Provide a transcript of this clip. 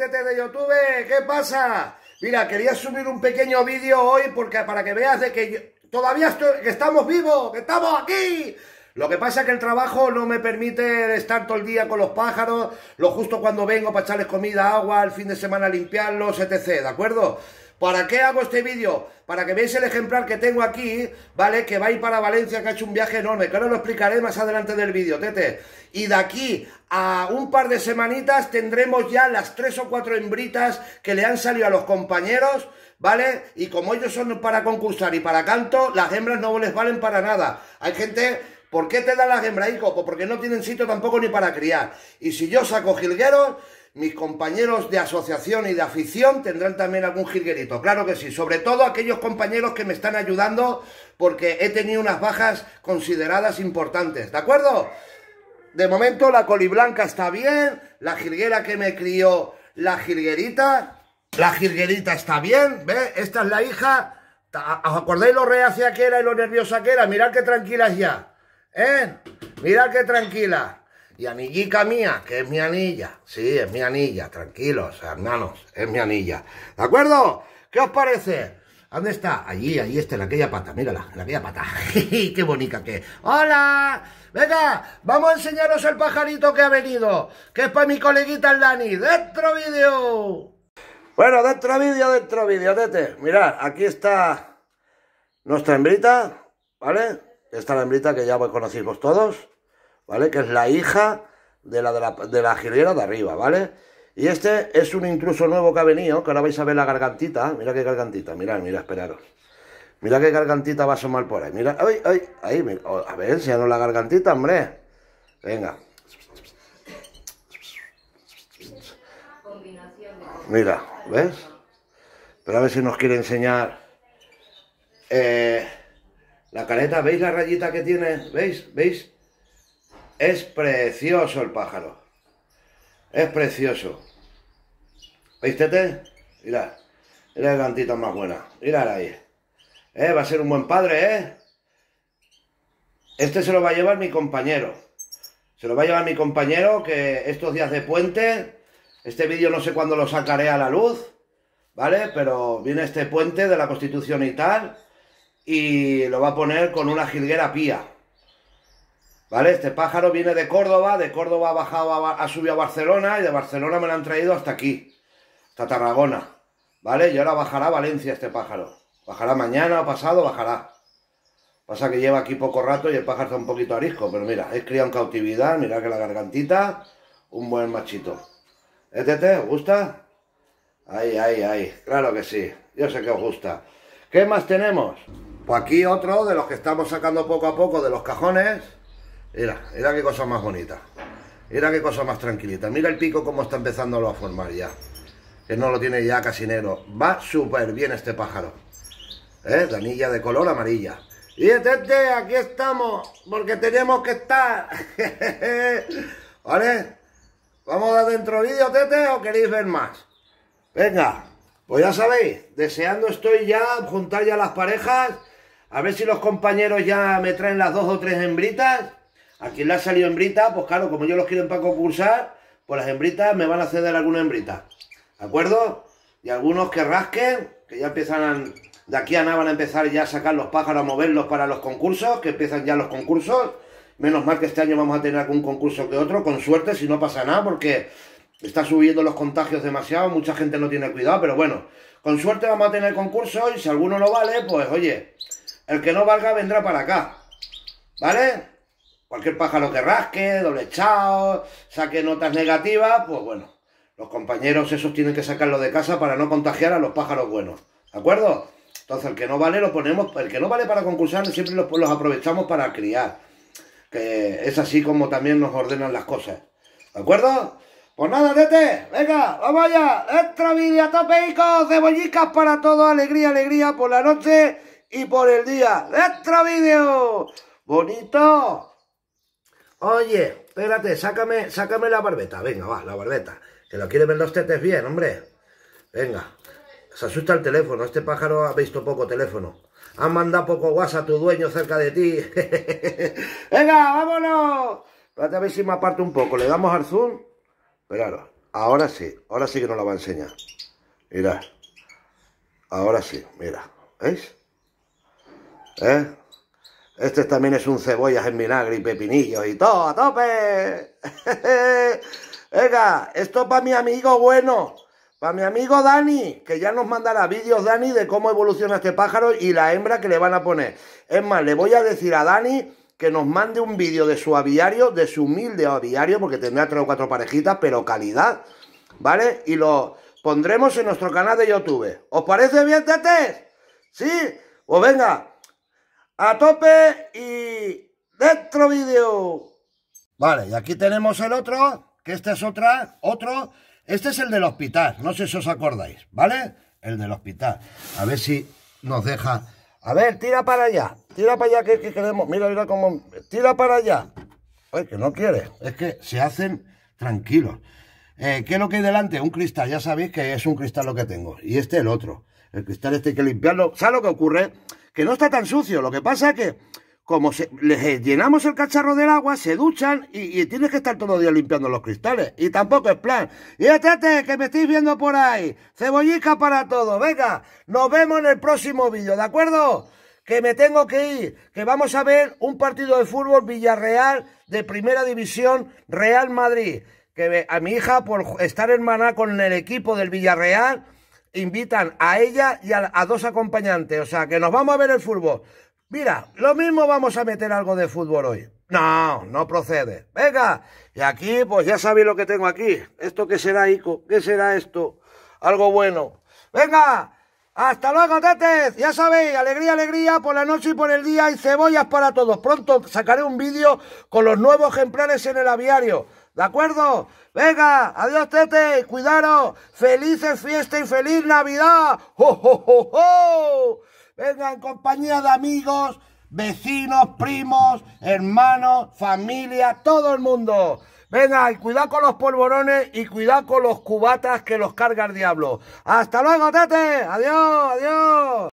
Este de YouTube, ¿qué pasa? Mira, quería subir un pequeño vídeo hoy porque para que veas de que todavía estoy, que estamos vivos, que estamos aquí. Lo que pasa es que el trabajo no me permite estar todo el día con los pájaros, lo justo cuando vengo para echarles comida, agua, el fin de semana limpiarlos, etc. ¿De acuerdo? ¿Para qué hago este vídeo? Para que veáis el ejemplar que tengo aquí, ¿vale? Que va a ir para Valencia, que ha hecho un viaje enorme, que ahora lo explicaré más adelante del vídeo, tete. Y de aquí a un par de semanitas tendremos ya las tres o cuatro hembritas que le han salido a los compañeros, ¿vale? Y como ellos son para concursar y para canto, las hembras no les valen para nada. Hay gente ¿Por qué te dan las hembras, hijo? Pues porque no tienen sitio tampoco ni para criar. Y si yo saco jilgueros, mis compañeros de asociación y de afición tendrán también algún jirguerito. claro que sí, sobre todo aquellos compañeros que me están ayudando porque he tenido unas bajas consideradas importantes, ¿de acuerdo? De momento la coliblanca está bien, la jirguera que me crió la jirguerita, la jirguerita está bien, ¿ve? Esta es la hija, ¿os acordáis lo reacia que era y lo nerviosa que era? Mirad qué es ya, ¿eh? Mirad qué tranquila. Y anillica mía, que es mi anilla. Sí, es mi anilla, tranquilos, hermanos, es mi anilla. ¿De acuerdo? ¿Qué os parece? ¿Dónde está? Allí, allí está, en aquella pata, mírala, la aquella pata. ¡Qué bonita que ¡Hola! Venga, vamos a enseñaros el pajarito que ha venido, que es para mi coleguita el Dani. ¡Dentro vídeo! Bueno, dentro vídeo, dentro vídeo, tete. Mirad, aquí está nuestra hembrita, ¿vale? Esta es la hembrita que ya conocimos todos. ¿vale? Que es la hija de la, de la, de de arriba, ¿vale? Y este es un intruso nuevo que ha venido, que ahora vais a ver la gargantita. Mira qué gargantita, mirad, mira, esperaros. Mira qué gargantita va a asomar por ahí. Mira, ay, ay, ahí, oh, a ver, no la gargantita, hombre. Venga. Mira, ¿ves? Pero a ver si nos quiere enseñar. Eh, la careta, ¿veis la rayita que tiene? ¿Veis? ¿Veis? Es precioso el pájaro. Es precioso. ¿Viste? Mira, mira el cantita más buena. Mira ahí. Eh, va a ser un buen padre, ¿eh? Este se lo va a llevar mi compañero. Se lo va a llevar mi compañero que estos días de puente, este vídeo no sé cuándo lo sacaré a la luz, ¿vale? Pero viene este puente de la Constitución y tal, y lo va a poner con una jilguera pía. ¿Vale? Este pájaro viene de Córdoba, de Córdoba ha bajado, ha subido a Barcelona y de Barcelona me lo han traído hasta aquí, hasta Tarragona. ¿Vale? Y ahora bajará a Valencia este pájaro. Bajará mañana o pasado, bajará. Pasa que lleva aquí poco rato y el pájaro está un poquito arisco, pero mira, es criado en cautividad, mira que la gargantita, un buen machito. ¿Este ¿Eh, te gusta? Ahí, ahí, ahí, claro que sí, yo sé que os gusta. ¿Qué más tenemos? Pues aquí otro de los que estamos sacando poco a poco de los cajones. Era, era qué cosa más bonita. Era qué cosa más tranquilita. Mira el pico cómo está empezándolo a formar ya. Que no lo tiene ya casi Va súper bien este pájaro. ¿Eh? anilla de color amarilla. Y tete, este, aquí estamos, porque tenemos que estar. ¿Vale? ¿Vamos a dentro vídeo, tete, o queréis ver más? Venga, pues ya sabéis, deseando estoy ya juntar ya las parejas, a ver si los compañeros ya me traen las dos o tres hembritas a quien le ha salido hembrita, pues claro, como yo los quiero para concursar, pues las hembritas me van a ceder alguna hembrita. ¿De acuerdo? Y algunos que rasquen, que ya empiezan, de aquí a nada van a empezar ya a sacar los pájaros, a moverlos para los concursos, que empiezan ya los concursos. Menos mal que este año vamos a tener algún concurso que otro, con suerte, si no pasa nada, porque está subiendo los contagios demasiado, mucha gente no tiene cuidado, pero bueno, con suerte vamos a tener concurso y si alguno no vale, pues oye, el que no valga vendrá para acá, ¿vale? cualquier pájaro que rasque, doble chao, saque notas negativas, pues bueno, los compañeros esos tienen que sacarlo de casa para no contagiar a los pájaros buenos, ¿de acuerdo? Entonces el que no vale lo ponemos, el que no vale para concursar siempre los, aprovechamos para criar, que es así como también nos ordenan las cosas, ¿de acuerdo? Pues nada, tete, venga, vamos allá, extra vídeo a tope, cebollicas para todo, alegría, alegría por la noche y por el día, extra vídeo, bonito. Oye, espérate, sácame, sácame la barbeta. Venga, va, la barbeta. Que lo quieren ver los tetes bien, hombre. Venga. Se asusta el teléfono. Este pájaro ha visto poco teléfono. Ha mandado poco guasa a tu dueño cerca de ti. Venga, vámonos. Espérate a ver si me aparto un poco. Le damos al zoom. Claro, ahora sí. Ahora sí que nos la va a enseñar. Mirad. Ahora sí, mira. ¿Veis? ¿Eh? Este también es un cebollas en vinagre y pepinillos y todo a tope. Venga, esto para mi amigo bueno, para mi amigo Dani, que ya nos mandará vídeos, Dani, de cómo evoluciona este pájaro y la hembra que le van a poner. Es más, le voy a decir a Dani que nos mande un vídeo de su aviario, de su humilde aviario, porque tendrá tres o cuatro parejitas, pero calidad, ¿vale? Y lo pondremos en nuestro canal de YouTube. ¿Os parece bien, tetes? ¿Sí? Pues venga, a tope y dentro vídeo. Vale, y aquí tenemos el otro, que este es otra, otro. Este es el del hospital, no sé si os acordáis, ¿vale? El del hospital. A ver si nos deja... A ver, tira para allá, tira para allá que, queremos. Mira, mira cómo... Tira para allá. Oye, que no quiere. Es que se hacen tranquilos. Eh, ¿Qué es lo que hay delante? Un cristal, ya sabéis que es un cristal lo que tengo. Y este el otro. El cristal este hay que limpiarlo. ¿Sabes lo que ocurre? que no está tan sucio. Lo que pasa es que como se, les eh, llenamos el cacharro del agua, se duchan y, tienes que estar todo el día limpiando los cristales. Y tampoco es plan. Y estate, este, que me estáis viendo por ahí. Cebollica para todo. Venga, nos vemos en el próximo vídeo, ¿de acuerdo? Que me tengo que ir, que vamos a ver un partido de fútbol Villarreal de Primera División Real Madrid. Que a mi hija, por estar hermana con el equipo del Villarreal, invitan a ella y a, dos acompañantes. O sea, que nos vamos a ver el fútbol. Mira, lo mismo vamos a meter algo de fútbol hoy. No, no procede. Venga, y aquí, pues ya sabéis lo que tengo aquí. ¿Esto qué será, Ico? ¿Qué será esto? Algo bueno. Venga, hasta luego, tetes. Ya sabéis, alegría, alegría por la noche y por el día y cebollas para todos. Pronto sacaré un vídeo con los nuevos ejemplares en el aviario. ¿De acuerdo? Venga, adiós Tete, cuidado, felices fiestas y feliz Navidad. ¡Jo, Venga, en compañía de amigos, vecinos, primos, hermanos, familia, todo el mundo. Venga, y cuidado con los polvorones y cuidado con los cubatas que los carga el diablo. ¡Hasta luego, Tete! ¡Adiós, adiós!